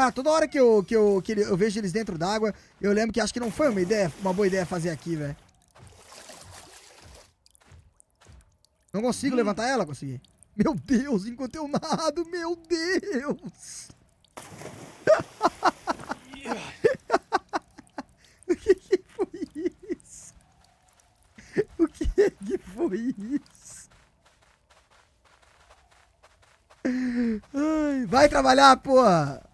Cara, toda hora que eu, que eu, que eu vejo eles dentro d'água, eu lembro que acho que não foi uma ideia, uma boa ideia fazer aqui, velho. Não consigo hum. levantar ela? Consegui. Meu Deus, enquanto eu nado, meu Deus. o que, que foi isso? O que que foi isso? Ai, vai trabalhar, porra!